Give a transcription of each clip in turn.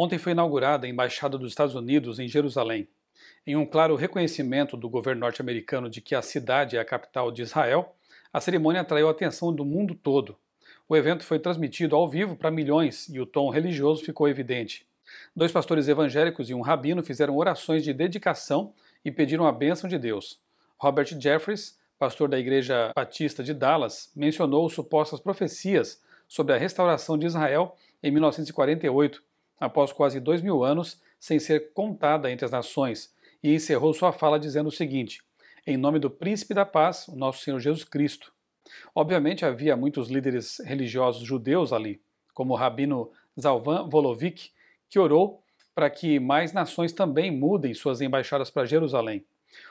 Ontem foi inaugurada a Embaixada dos Estados Unidos em Jerusalém, em um claro reconhecimento do governo norte-americano de que a cidade é a capital de Israel, a cerimônia atraiu a atenção do mundo todo. O evento foi transmitido ao vivo para milhões e o tom religioso ficou evidente. Dois pastores evangélicos e um rabino fizeram orações de dedicação e pediram a bênção de Deus. Robert Jeffries, pastor da Igreja Batista de Dallas, mencionou supostas profecias sobre a restauração de Israel em 1948 após quase dois mil anos sem ser contada entre as nações, e encerrou sua fala dizendo o seguinte: Em nome do Príncipe da Paz, o nosso Senhor Jesus Cristo. Obviamente havia muitos líderes religiosos judeus ali, como o rabino Zalvan Volovic, que orou para que mais nações também mudem suas embaixadas para Jerusalém.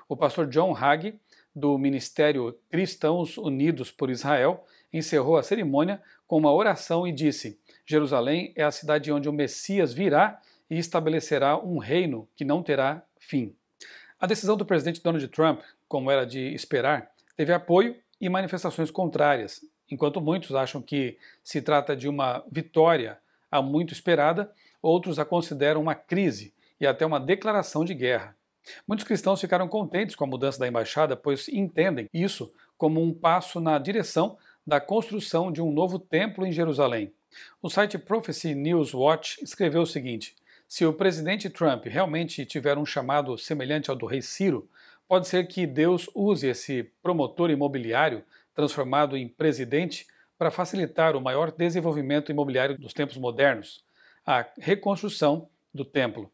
O pastor John hague do Ministério Cristãos Unidos por Israel, encerrou a cerimônia com uma oração e disse: Jerusalém é a cidade onde o Messias virá e estabelecerá um reino que não terá fim. A decisão do presidente Donald Trump, como era de esperar, teve apoio e manifestações contrárias. Enquanto muitos acham que se trata de uma vitória há muito esperada, outros a consideram uma crise e até uma declaração de guerra. Muitos cristãos ficaram contentes com a mudança da embaixada, pois entendem isso como um passo na direção da construção de um novo templo em Jerusalém. O site Prophecy News Watch escreveu o seguinte: se o presidente Trump realmente tiver um chamado semelhante ao do rei Ciro, pode ser que Deus use esse promotor imobiliário transformado em presidente para facilitar o maior desenvolvimento imobiliário dos tempos modernos, a reconstrução do templo.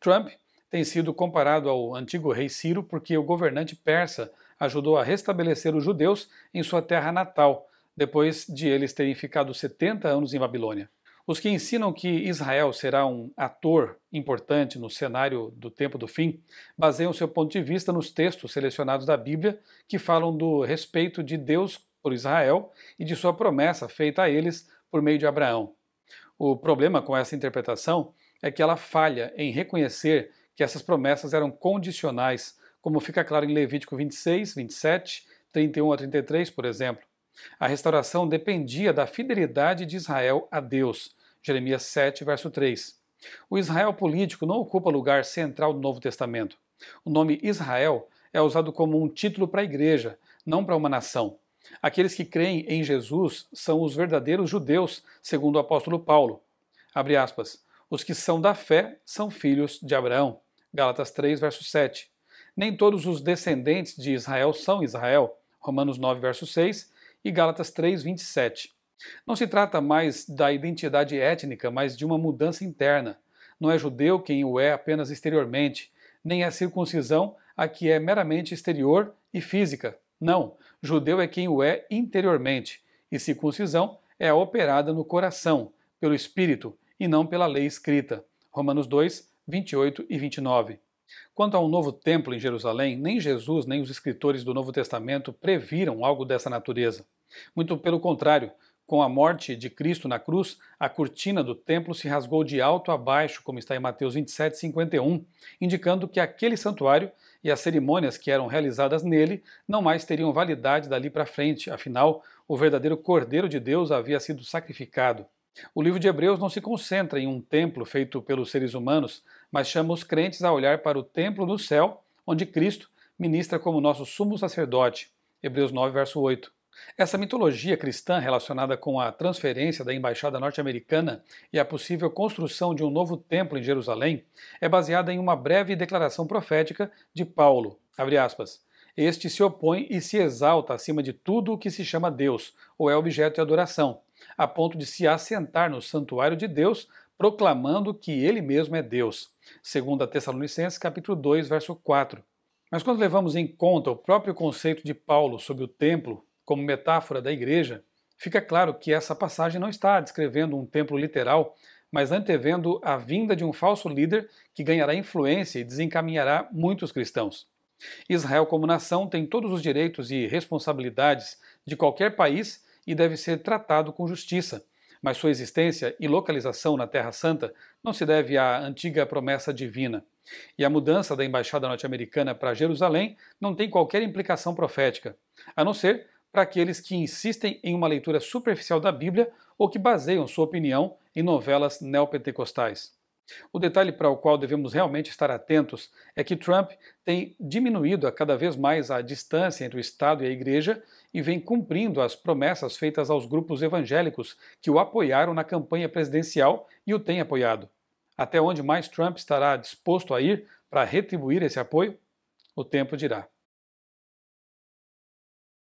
Trump tem sido comparado ao antigo rei Ciro porque o governante persa ajudou a restabelecer os judeus em sua terra natal, depois de eles terem ficado 70 anos em Babilônia. Os que ensinam que Israel será um ator importante no cenário do tempo do fim baseiam seu ponto de vista nos textos selecionados da Bíblia que falam do respeito de Deus por Israel e de sua promessa feita a eles por meio de Abraão. O problema com essa interpretação é que ela falha em reconhecer que essas promessas eram condicionais, como fica claro em Levítico 26, 27, 31 a 33, por exemplo. A restauração dependia da fidelidade de Israel a Deus. Jeremias 7, verso 3. O Israel político não ocupa lugar central do Novo Testamento. O nome Israel é usado como um título para a igreja, não para uma nação. Aqueles que creem em Jesus são os verdadeiros judeus, segundo o apóstolo Paulo. Abre aspas. Os que são da fé são filhos de Abraão. Gálatas 3, verso 7. Nem todos os descendentes de Israel são Israel, Romanos 9, verso 6 e Gálatas 3, 27. Não se trata mais da identidade étnica, mas de uma mudança interna. Não é judeu quem o é apenas exteriormente, nem é circuncisão a que é meramente exterior e física. Não, judeu é quem o é interiormente, e circuncisão é operada no coração, pelo espírito, e não pela lei escrita. Romanos 2, 28 e 29. Quanto a um novo templo em Jerusalém, nem Jesus nem os escritores do Novo Testamento previram algo dessa natureza. Muito pelo contrário, com a morte de Cristo na cruz, a cortina do templo se rasgou de alto a baixo, como está em Mateus 27, 51, indicando que aquele santuário e as cerimônias que eram realizadas nele não mais teriam validade dali para frente, afinal, o verdadeiro Cordeiro de Deus havia sido sacrificado. O livro de Hebreus não se concentra em um templo feito pelos seres humanos, mas chama os crentes a olhar para o templo no céu, onde Cristo ministra como nosso sumo sacerdote. Hebreus 9, verso 8. Essa mitologia cristã relacionada com a transferência da embaixada norte-americana e a possível construção de um novo templo em Jerusalém é baseada em uma breve declaração profética de Paulo. Abre aspas. Este se opõe e se exalta acima de tudo o que se chama Deus, ou é objeto de adoração, a ponto de se assentar no santuário de Deus, proclamando que ele mesmo é Deus. Segundo a Tessalonicenses, capítulo 2, verso 4. Mas quando levamos em conta o próprio conceito de Paulo sobre o templo como metáfora da igreja, fica claro que essa passagem não está descrevendo um templo literal, mas antevendo a vinda de um falso líder que ganhará influência e desencaminhará muitos cristãos. Israel, como nação, tem todos os direitos e responsabilidades de qualquer país e deve ser tratado com justiça. Mas sua existência e localização na Terra Santa não se deve à antiga promessa divina. E a mudança da embaixada norte-americana para Jerusalém não tem qualquer implicação profética, a não ser para aqueles que insistem em uma leitura superficial da Bíblia ou que baseiam sua opinião em novelas neopentecostais. O detalhe para o qual devemos realmente estar atentos é que Trump tem diminuído a cada vez mais a distância entre o Estado e a Igreja e vem cumprindo as promessas feitas aos grupos evangélicos que o apoiaram na campanha presidencial e o têm apoiado. Até onde mais Trump estará disposto a ir para retribuir esse apoio? O tempo dirá.